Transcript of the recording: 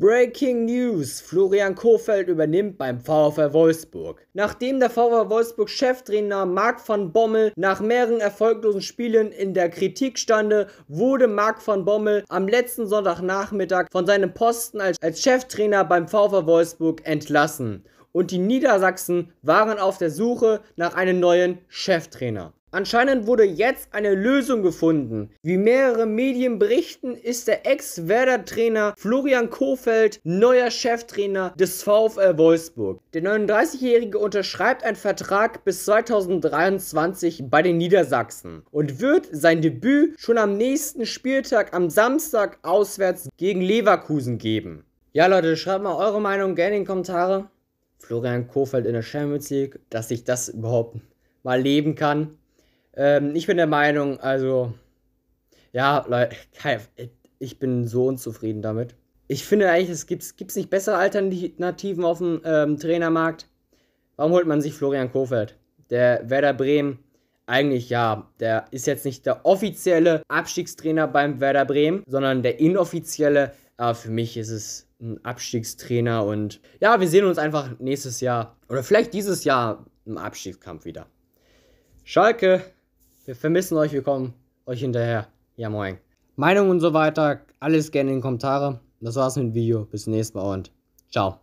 Breaking News: Florian Kofeld übernimmt beim VfL Wolfsburg. Nachdem der VfL Wolfsburg Cheftrainer Marc van Bommel nach mehreren erfolglosen Spielen in der Kritik stande, wurde Marc van Bommel am letzten Sonntagnachmittag von seinem Posten als, als Cheftrainer beim VfL Wolfsburg entlassen. Und die Niedersachsen waren auf der Suche nach einem neuen Cheftrainer. Anscheinend wurde jetzt eine Lösung gefunden. Wie mehrere Medien berichten, ist der Ex-Werder-Trainer Florian Kofeld neuer Cheftrainer des VfL Wolfsburg. Der 39-Jährige unterschreibt einen Vertrag bis 2023 bei den Niedersachsen und wird sein Debüt schon am nächsten Spieltag am Samstag auswärts gegen Leverkusen geben. Ja, Leute, schreibt mal eure Meinung gerne in die Kommentare. Florian Kofeld in der Champions League, dass ich das überhaupt mal leben kann. Ähm, ich bin der Meinung, also, ja, Leute, ich bin so unzufrieden damit. Ich finde eigentlich, es gibt nicht bessere Alternativen auf dem ähm, Trainermarkt. Warum holt man sich Florian Kofeld? Der Werder Bremen, eigentlich ja, der ist jetzt nicht der offizielle Abstiegstrainer beim Werder Bremen, sondern der inoffizielle. Aber für mich ist es ein Abstiegstrainer und ja, wir sehen uns einfach nächstes Jahr oder vielleicht dieses Jahr im Abstiegskampf wieder. Schalke wir vermissen euch, wir kommen euch hinterher. Ja, moin. Meinung und so weiter, alles gerne in den Kommentare. Das war's mit dem Video. Bis zum nächsten Mal und ciao.